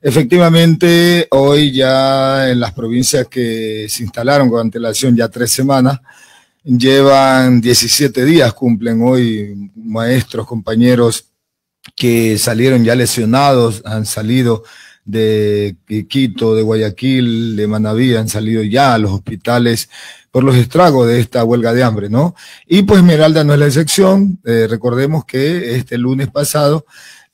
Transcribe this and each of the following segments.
Efectivamente, hoy ya en las provincias que se instalaron con antelación ya tres semanas, llevan 17 días, cumplen hoy maestros, compañeros que salieron ya lesionados, han salido de Quito, de Guayaquil, de Manaví, han salido ya a los hospitales por los estragos de esta huelga de hambre, ¿no? Y pues Esmeralda no es la excepción, eh, recordemos que este lunes pasado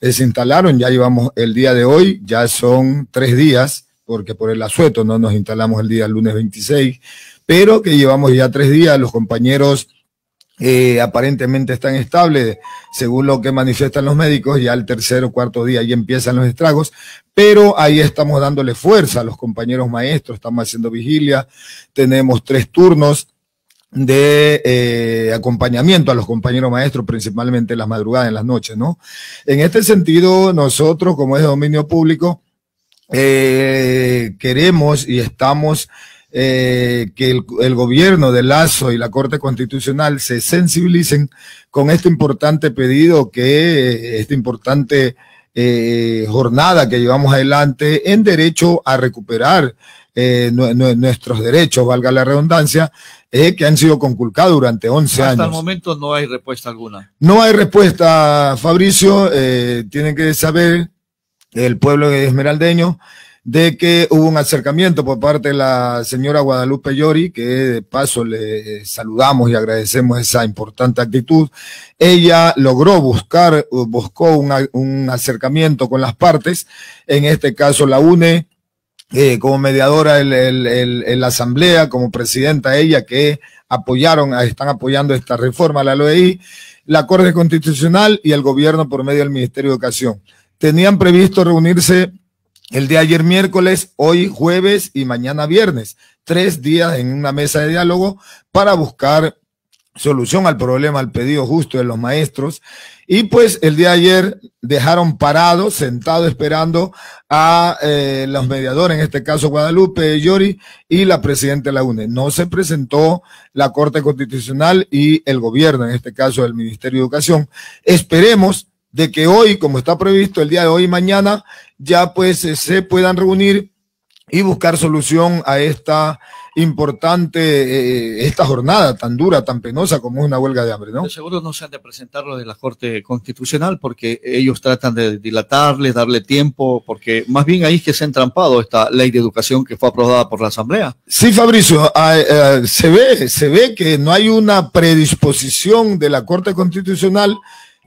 se instalaron, ya llevamos el día de hoy, ya son tres días, porque por el asueto no nos instalamos el día lunes 26, pero que llevamos ya tres días, los compañeros eh, aparentemente están estables, según lo que manifiestan los médicos, ya el tercer o cuarto día ya empiezan los estragos, pero ahí estamos dándole fuerza a los compañeros maestros, estamos haciendo vigilia, tenemos tres turnos, de eh, acompañamiento a los compañeros maestros, principalmente en las madrugadas, en las noches, ¿no? En este sentido, nosotros, como es de dominio público, eh, queremos y estamos eh, que el, gobierno de Lazo y la Corte Constitucional se sensibilicen con este importante pedido que esta importante jornada que llevamos adelante en derecho a recuperar eh, nuestros derechos, valga la redundancia, eh, que han sido conculcados durante 11 años. Hasta el momento no hay respuesta alguna. No hay respuesta, Fabricio. Eh, tienen que saber, el pueblo esmeraldeño, de que hubo un acercamiento por parte de la señora Guadalupe Llori, que de paso le saludamos y agradecemos esa importante actitud. Ella logró buscar, buscó un, un acercamiento con las partes, en este caso la UNE, eh, como mediadora en la asamblea, como presidenta ella, que apoyaron, están apoyando esta reforma a la LOEI, la Corte Constitucional y el gobierno por medio del Ministerio de Educación. Tenían previsto reunirse el de ayer miércoles, hoy jueves y mañana viernes, tres días en una mesa de diálogo para buscar solución al problema, al pedido justo de los maestros. Y pues el día de ayer dejaron parado, sentado, esperando a eh, los mediadores, en este caso Guadalupe Yori y la presidenta de la UNE. No se presentó la Corte Constitucional y el gobierno, en este caso el Ministerio de Educación. Esperemos de que hoy, como está previsto, el día de hoy y mañana, ya pues eh, se puedan reunir y buscar solución a esta importante, eh, esta jornada tan dura, tan penosa como es una huelga de hambre, ¿no? seguro no se han de presentar los de la Corte Constitucional porque ellos tratan de dilatarles, darle tiempo, porque más bien ahí es que se ha entrampado esta ley de educación que fue aprobada por la Asamblea. Sí, Fabricio, ah, eh, eh, se ve, se ve que no hay una predisposición de la Corte Constitucional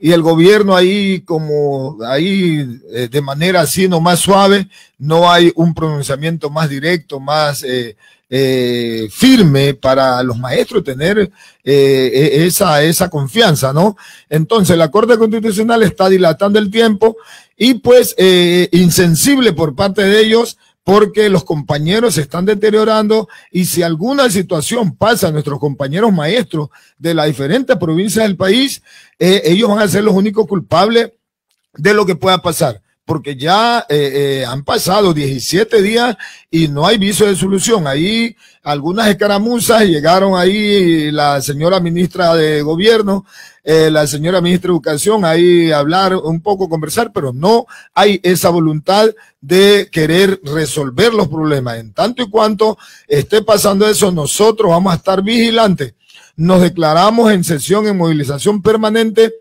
y el gobierno ahí como ahí eh, de manera así no más suave, no hay un pronunciamiento más directo, más eh, eh, firme para los maestros tener e, esa, esa confianza, ¿no? Entonces la Corte Constitucional está dilatando el tiempo y pues insensible por parte de ellos porque los compañeros se están deteriorando y si alguna situación pasa a nuestros compañeros maestros de las diferentes provincias del país, eh, ellos van a ser los únicos culpables de lo que pueda pasar porque ya eh, eh, han pasado 17 días y no hay viso de solución. Ahí algunas escaramuzas llegaron ahí la señora ministra de gobierno, eh, la señora ministra de educación, ahí hablar un poco, conversar, pero no hay esa voluntad de querer resolver los problemas. En tanto y cuanto esté pasando eso, nosotros vamos a estar vigilantes. Nos declaramos en sesión, en movilización permanente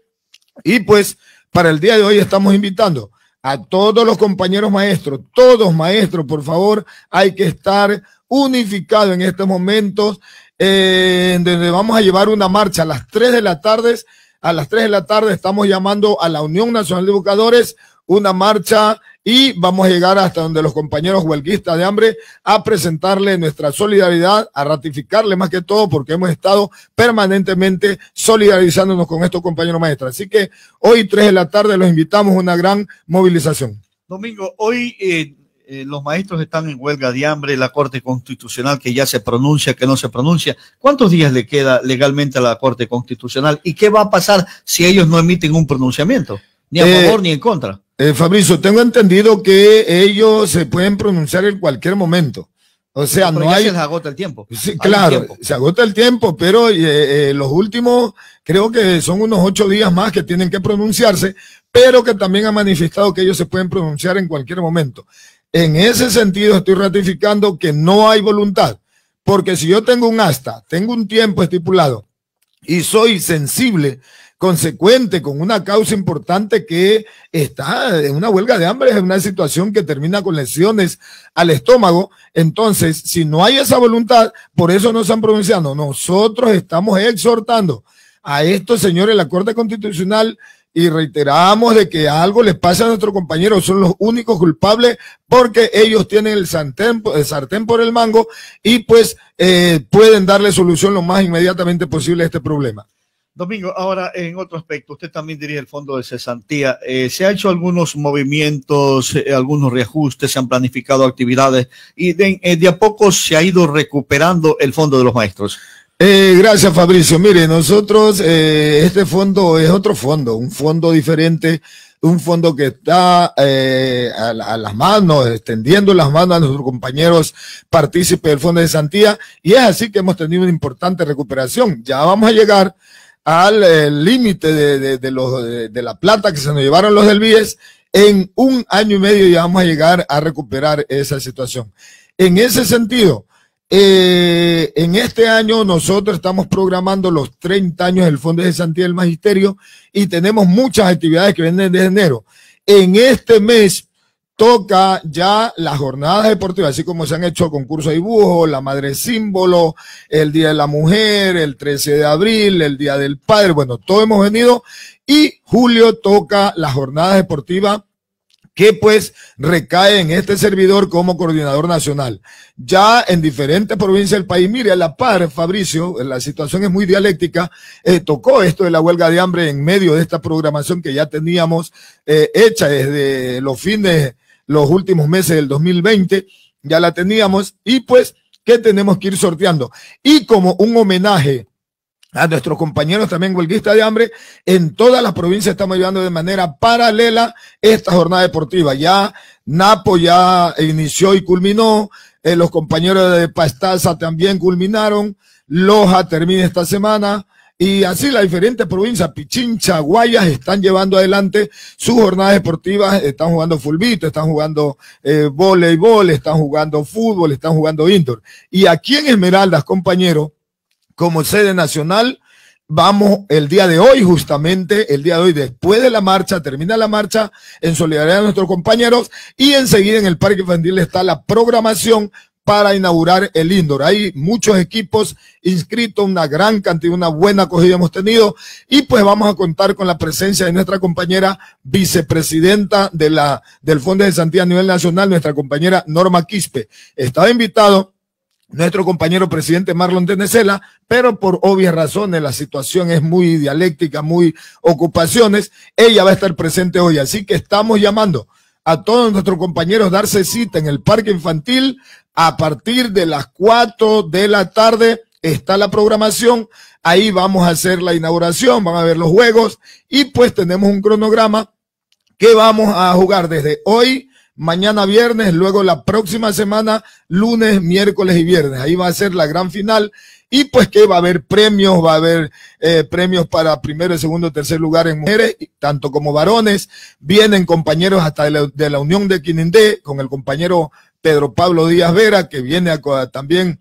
y pues para el día de hoy estamos invitando a todos los compañeros maestros, todos maestros, por favor, hay que estar unificados en estos momentos, eh, donde vamos a llevar una marcha a las tres de la tarde. A las 3 de la tarde estamos llamando a la Unión Nacional de Educadores una marcha y vamos a llegar hasta donde los compañeros huelguistas de hambre a presentarle nuestra solidaridad, a ratificarle más que todo porque hemos estado permanentemente solidarizándonos con estos compañeros maestros. Así que hoy, 3 de la tarde, los invitamos a una gran movilización. Domingo, hoy eh, eh, los maestros están en huelga de hambre, la Corte Constitucional que ya se pronuncia, que no se pronuncia. ¿Cuántos días le queda legalmente a la Corte Constitucional y qué va a pasar si ellos no emiten un pronunciamiento? Ni a eh, favor ni en contra. Eh, Fabrizio, tengo entendido que ellos se pueden pronunciar en cualquier momento. O sea, no, hay. Se agota el tiempo. Sí, claro, se agota el tiempo, pero eh, eh, los últimos creo que son unos ocho días más que tienen que pronunciarse, pero que también ha manifestado que ellos se pueden pronunciar en cualquier momento. En ese sentido, estoy ratificando que no hay voluntad, porque si yo tengo un hasta, tengo un tiempo estipulado y soy sensible consecuente con una causa importante que está en una huelga de hambre, en una situación que termina con lesiones al estómago. Entonces, si no hay esa voluntad, por eso no se han pronunciado Nosotros estamos exhortando a estos señores la Corte Constitucional y reiteramos de que algo les pasa a nuestro compañero son los únicos culpables porque ellos tienen el sartén, el sartén por el mango y pues eh, pueden darle solución lo más inmediatamente posible a este problema. Domingo, ahora en otro aspecto, usted también dirige el Fondo de Cesantía. Eh, ¿Se han hecho algunos movimientos, eh, algunos reajustes, se han planificado actividades y eh, de, a poco se ha ido recuperando el Fondo de los Maestros? gracias, Fabricio. Mire, nosotros, este fondo es otro fondo, un fondo diferente, un fondo que está a, las manos, extendiendo las manos a nuestros compañeros partícipes del Fondo de Cesantía y es así que hemos tenido una importante recuperación. Ya vamos a llegar al eh, límite de, de, de, de, la plata que se nos llevaron los del BIES, en un año y medio ya vamos a llegar a recuperar esa situación. En ese sentido, eh, en este año nosotros estamos programando los 30 años del Fondo de Santidad del Magisterio y tenemos muchas actividades que vienen desde enero. En este mes toca ya las jornadas deportivas, así como se han hecho concursos de dibujo, la madre símbolo, el Día de la Mujer, el 13 de abril, el Día del Padre, bueno, todo hemos venido y julio toca las jornadas deportivas que pues recae en este servidor como coordinador nacional. Ya en diferentes provincias del país, mire, la par, Fabricio, la situación es muy dialéctica, eh, tocó esto de la huelga de hambre en medio de esta programación que ya teníamos eh, hecha desde los fines los últimos meses del 2020, ya la teníamos y pues qué tenemos que ir sorteando. Y como un homenaje a nuestros compañeros también huelguistas de hambre, en todas las provincias estamos llevando de manera paralela esta jornada deportiva. Ya Napo ya inició y culminó, eh, los compañeros de Pastaza también culminaron, Loja termina esta semana, y así las diferentes provincias, Pichincha, Guayas, están llevando adelante sus jornadas deportivas, están jugando fulbito, están jugando eh, voleibol, están jugando fútbol, están jugando indoor. Y aquí en Esmeraldas, compañeros, como sede nacional, vamos el día de hoy, justamente el día de hoy, después de la marcha, termina la marcha en solidaridad a nuestros compañeros y enseguida en el Parque Infantil está la programación para inaugurar el indoor. Hay muchos equipos inscritos, una gran cantidad, una buena acogida hemos tenido y pues vamos a contar con la presencia de nuestra compañera vicepresidenta de la, del Fondo de Santidad a nivel nacional, nuestra compañera Norma Quispe. Estaba invitado nuestro compañero presidente Marlon Tenecela, pero por obvias razones la situación es muy dialéctica, muy ocupaciones, ella va a estar presente hoy, así que estamos llamando a todos nuestros compañeros darse cita en el parque infantil a partir de las 4 de la tarde. Está la programación, ahí vamos a hacer la inauguración, van a ver los juegos y pues tenemos un cronograma que vamos a jugar desde hoy, mañana viernes, luego la próxima semana, lunes, miércoles y viernes. Ahí va a ser la gran final y pues que va a haber premios, va a haber eh, premios para primero, segundo, tercer lugar en mujeres, tanto como varones. Vienen compañeros hasta de la, Unión de Quinindé, con el compañero Pedro Pablo Díaz Vera, que viene también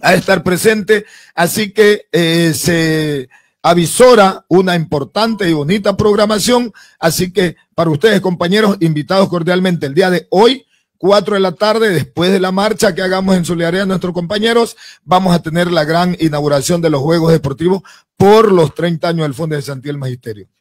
a estar presente. Así que eh, se avisora una importante y bonita programación. Así que para ustedes, compañeros, invitados cordialmente el día de hoy cuatro de la tarde, después de la marcha que hagamos en solidaridad a nuestros compañeros, vamos a tener la gran inauguración de los Juegos Deportivos por los 30 años del Fondo de Santiago del Magisterio.